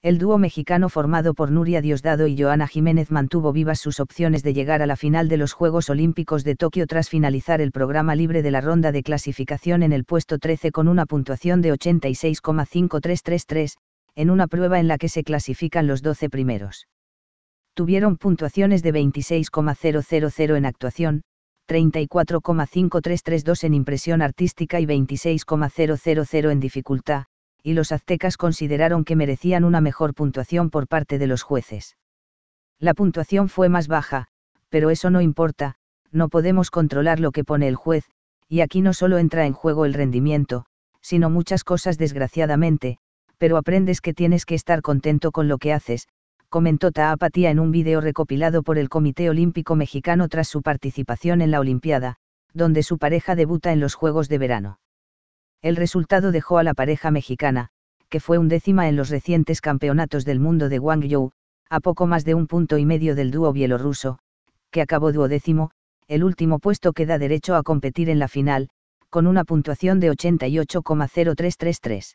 el dúo mexicano formado por Nuria Diosdado y Joana Jiménez mantuvo vivas sus opciones de llegar a la final de los Juegos Olímpicos de Tokio tras finalizar el programa libre de la ronda de clasificación en el puesto 13 con una puntuación de 86,5333, en una prueba en la que se clasifican los 12 primeros. Tuvieron puntuaciones de 26,000 en actuación, 34,5332 en impresión artística y 26,000 en dificultad, y los aztecas consideraron que merecían una mejor puntuación por parte de los jueces. La puntuación fue más baja, pero eso no importa, no podemos controlar lo que pone el juez, y aquí no solo entra en juego el rendimiento, sino muchas cosas desgraciadamente, pero aprendes que tienes que estar contento con lo que haces, comentó Taapatía en un video recopilado por el Comité Olímpico Mexicano tras su participación en la Olimpiada, donde su pareja debuta en los Juegos de Verano. El resultado dejó a la pareja mexicana, que fue undécima en los recientes campeonatos del mundo de Guangzhou, a poco más de un punto y medio del dúo bielorruso, que acabó duodécimo, el último puesto que da derecho a competir en la final, con una puntuación de 88,0333.